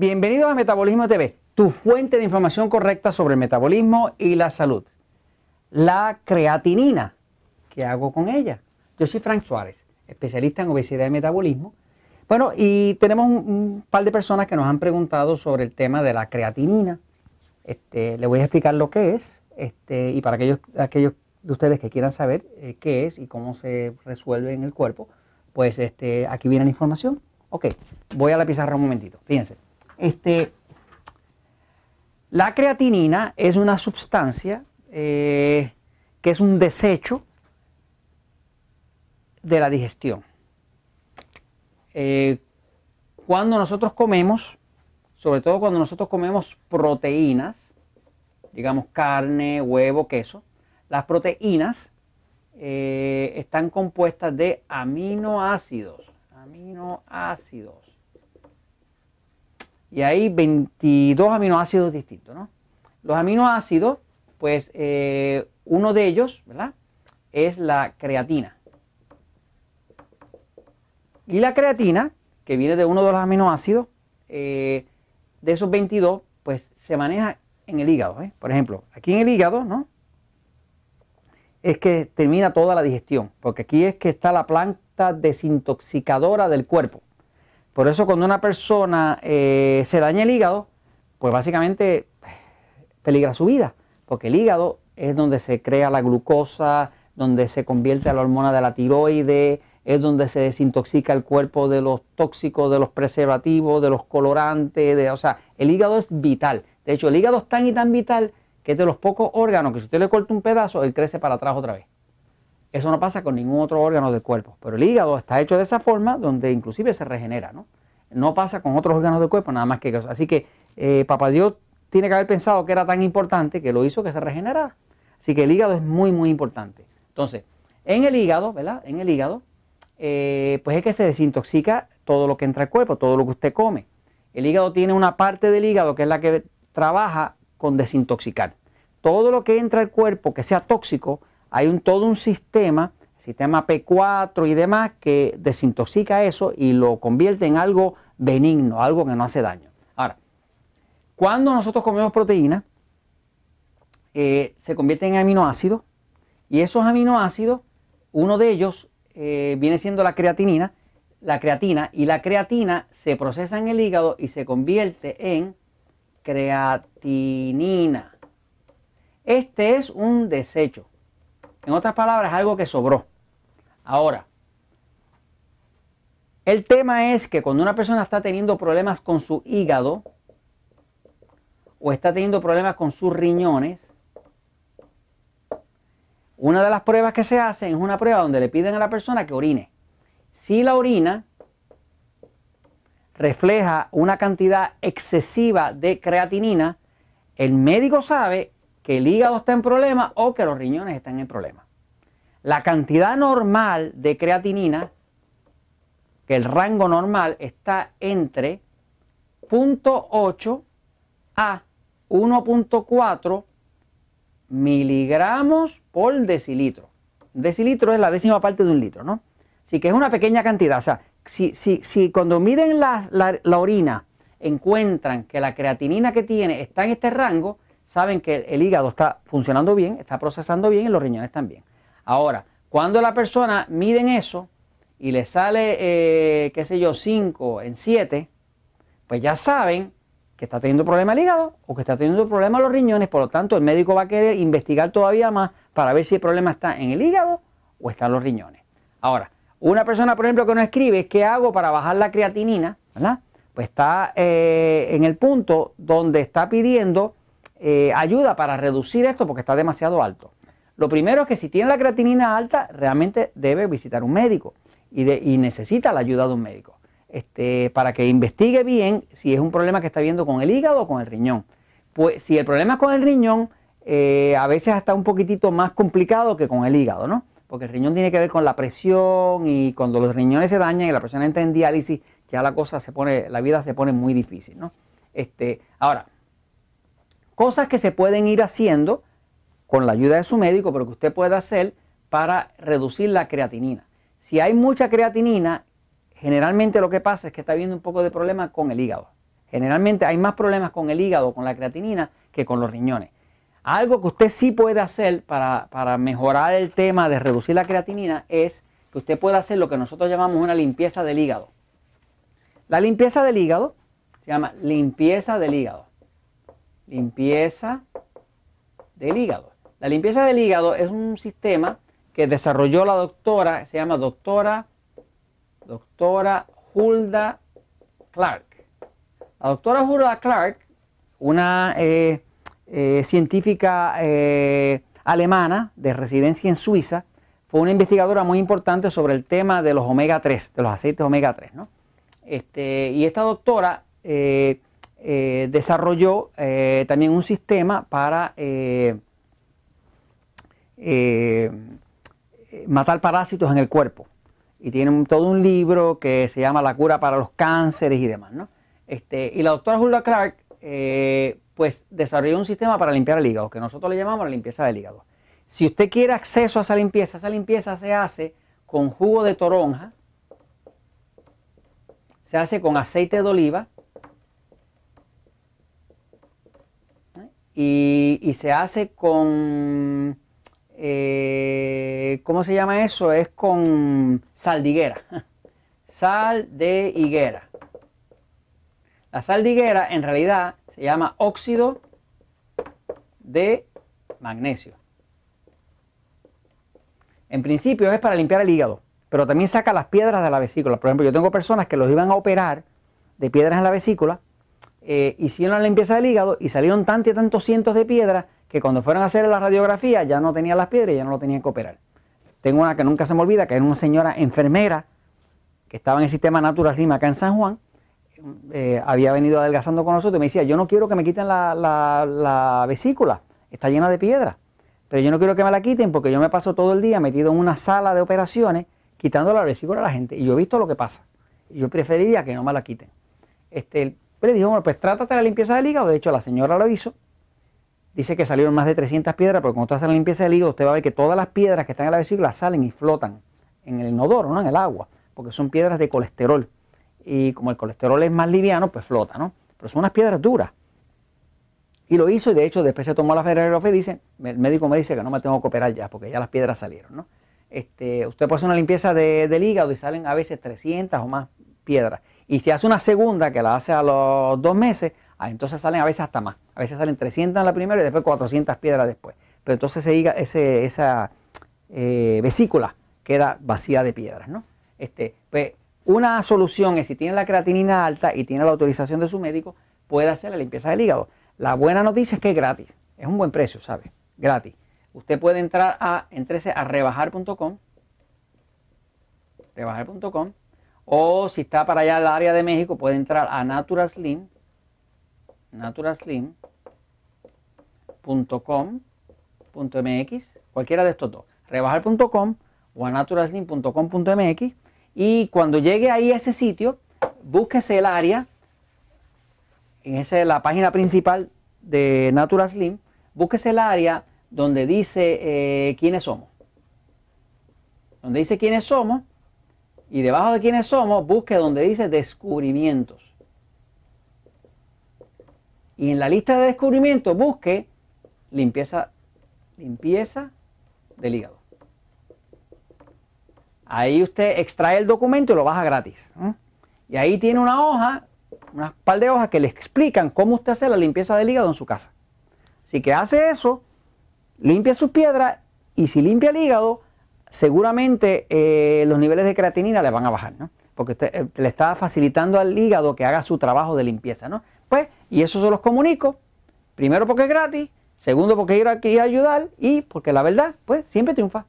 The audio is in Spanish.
Bienvenidos a Metabolismo TV, tu fuente de información correcta sobre el metabolismo y la salud. La creatinina, ¿qué hago con ella? Yo soy Frank Suárez, especialista en obesidad y metabolismo. Bueno, y tenemos un, par de personas que nos han preguntado sobre el tema de la creatinina. Este, le voy a explicar lo que es este, y para aquellos, de ustedes que quieran saber eh, qué es y cómo se resuelve en el cuerpo, pues este, aquí viene la información. Ok, voy a la pizarra un momentito, fíjense. Este, la creatinina es una sustancia eh, que es un desecho de la digestión. Eh, cuando nosotros comemos, sobre todo cuando nosotros comemos proteínas, digamos carne, huevo, queso, las proteínas eh, están compuestas de aminoácidos. Aminoácidos y hay 22 aminoácidos distintos. ¿no? Los aminoácidos, pues eh, uno de ellos, ¿verdad? Es la creatina. Y la creatina, que viene de uno de los aminoácidos, eh, de esos 22, pues se maneja en el hígado. ¿eh? Por ejemplo, aquí en el hígado, ¿no? Es que termina toda la digestión, porque aquí es que está la planta desintoxicadora del cuerpo. Por eso cuando una persona eh, se daña el hígado, pues básicamente eh, peligra su vida, porque el hígado es donde se crea la glucosa, donde se convierte a la hormona de la tiroide, es donde se desintoxica el cuerpo de los tóxicos, de los preservativos, de los colorantes, de, o sea, el hígado es vital. De hecho, el hígado es tan y tan vital que es de los pocos órganos que si usted le corta un pedazo, él crece para atrás otra vez. Eso no pasa con ningún otro órgano del cuerpo, pero el hígado está hecho de esa forma donde inclusive se regenera, ¿no? No pasa con otros órganos del cuerpo, nada más que eso. Así que eh, Papá Dios tiene que haber pensado que era tan importante que lo hizo que se regenerara. Así que el hígado es muy, muy importante. Entonces, en el hígado, ¿verdad? En el hígado, eh, pues es que se desintoxica todo lo que entra al cuerpo, todo lo que usted come. El hígado tiene una parte del hígado que es la que trabaja con desintoxicar. Todo lo que entra al cuerpo que sea tóxico, hay un, todo un sistema, sistema P4 y demás, que desintoxica eso y lo convierte en algo benigno, algo que no hace daño. Ahora, cuando nosotros comemos proteína, eh, se convierte en aminoácidos y esos aminoácidos, uno de ellos eh, viene siendo la creatinina, la creatina y la creatina se procesa en el hígado y se convierte en creatinina. Este es un desecho. En otras palabras, algo que sobró. Ahora, el tema es que cuando una persona está teniendo problemas con su hígado o está teniendo problemas con sus riñones, una de las pruebas que se hacen es una prueba donde le piden a la persona que orine. Si la orina refleja una cantidad excesiva de creatinina, el médico sabe que el hígado está en problema o que los riñones están en problema. La cantidad normal de creatinina, que el rango normal está entre 0.8 a 1.4 miligramos por decilitro. Un decilitro es la décima parte de un litro, ¿no? Así que es una pequeña cantidad. O sea, si, si, si cuando miden la orina encuentran que la creatinina que tiene está en este rango, saben que el hígado está funcionando bien, está procesando bien y los riñones también. Ahora, cuando la persona mide eso y le sale, eh, qué sé yo, 5 en 7, pues ya saben que está teniendo problema el hígado o que está teniendo problema los riñones, por lo tanto el médico va a querer investigar todavía más para ver si el problema está en el hígado o está en los riñones. Ahora, una persona, por ejemplo, que no escribe, ¿qué hago para bajar la creatinina? ¿Verdad? Pues está eh, en el punto donde está pidiendo eh, ayuda para reducir esto porque está demasiado alto. Lo primero es que si tiene la creatinina alta, realmente debe visitar un médico y, necesita la ayuda de un médico este, para que investigue bien si es un problema que está viendo con el hígado o con el riñón. Pues si el problema es con el riñón, eh, a veces está un poquitito más complicado que con el hígado, ¿no? Porque el riñón tiene que ver con la presión y cuando los riñones se dañan y la persona entra en diálisis, ya la cosa se pone, la vida se pone muy difícil, ¿no? Este, ahora, cosas que se pueden ir haciendo con la ayuda de su médico, pero que usted puede hacer para reducir la creatinina. Si hay mucha creatinina, generalmente lo que pasa es que está habiendo un poco de problema con el hígado. Generalmente hay más problemas con el hígado, con la creatinina, que con los riñones. Algo que usted sí puede hacer para, para mejorar el tema de reducir la creatinina es que usted pueda hacer lo que nosotros llamamos una limpieza del hígado. La limpieza del hígado se llama limpieza del hígado limpieza del hígado. La limpieza del hígado es un sistema que desarrolló la doctora, se llama doctora, doctora Hulda Clark. La doctora Hulda Clark, una eh, eh, científica eh, alemana de residencia en Suiza, fue una investigadora muy importante sobre el tema de los omega 3, de los aceites omega 3. Este, y esta doctora eh, desarrolló eh, también un sistema para eh, matar parásitos en el cuerpo. Y tiene todo un libro que se llama La cura para los cánceres y demás. ¿no? Este, y la doctora Julia Clark pues desarrolló un sistema para limpiar el hígado, que nosotros le llamamos la limpieza del hígado. Si usted quiere acceso a esa limpieza, esa limpieza se hace con jugo de toronja, se hace con aceite de oliva y, se hace con, eh, ¿cómo se llama eso? Es con sal de higuera, sal de higuera. La sal de higuera en realidad se llama óxido de magnesio. En principio es para limpiar el hígado, pero también saca las piedras de la vesícula. Por ejemplo, yo tengo personas que los iban a operar de piedras en la vesícula eh, hicieron la limpieza del hígado y salieron tantos y tantos cientos de piedras que cuando fueron a hacer la radiografía ya no tenía las piedras y ya no lo tenían que operar. Tengo una que nunca se me olvida, que era una señora enfermera que estaba en el sistema lima acá en San Juan, eh, había venido adelgazando con nosotros y me decía, yo no quiero que me quiten la, vesícula, está llena de piedra, pero yo no quiero que me la quiten porque yo me paso todo el día metido en una sala de operaciones quitando la vesícula a la gente y yo he visto lo que pasa. yo preferiría que no me la quiten. Este, pues le dijo, bueno, pues trátate la limpieza del hígado. De hecho, la señora lo hizo. Dice que salieron más de 300 piedras, pero cuando usted hace la limpieza del hígado, usted va a ver que todas las piedras que están en la vesícula salen y flotan en el inodoro, ¿no? En el agua, porque son piedras de colesterol. Y como el colesterol es más liviano, pues flota, ¿no? Pero son unas piedras duras. Y lo hizo y de hecho después se tomó la ferrofe y dice, el médico me dice que no me tengo que operar ya porque ya las piedras salieron, ¿no? Este, usted puede hacer una limpieza de, del hígado y salen a veces 300 o más piedras. Y si hace una segunda, que la hace a los dos meses, ah, entonces salen a veces hasta más. A veces salen 300 en la primera y después 400 piedras después. Pero entonces ese, esa eh, vesícula queda vacía de piedras. ¿no? Este, pues una solución es si tiene la creatinina alta y tiene la autorización de su médico, puede hacer la limpieza del hígado. La buena noticia es que es gratis. Es un buen precio, ¿sabe? Gratis. Usted puede entrar a, entrese a rebajar.com, rebajar.com o si está para allá el área de México, puede entrar a naturaslim, MX, cualquiera de estos dos, rebajar.com o a naturaslim.com.mx. Y cuando llegue ahí a ese sitio, búsquese el área, en esa es la página principal de naturalslim, búsquese el área donde dice eh, quiénes somos. Donde dice quiénes somos, y debajo de quiénes somos, busque donde dice descubrimientos. Y en la lista de descubrimientos busque limpieza, limpieza del hígado. Ahí usted extrae el documento y lo baja gratis. Y ahí tiene una hoja, unas par de hojas que le explican cómo usted hace la limpieza del hígado en su casa. Así que hace eso, limpia sus piedras y si limpia el hígado, seguramente eh, los niveles de creatinina le van a bajar, ¿no? Porque eh, le está facilitando al hígado que haga su trabajo de limpieza, ¿no? Pues, y eso se los comunico, primero porque es gratis, segundo porque quiero aquí ayudar y porque la verdad, pues siempre triunfa.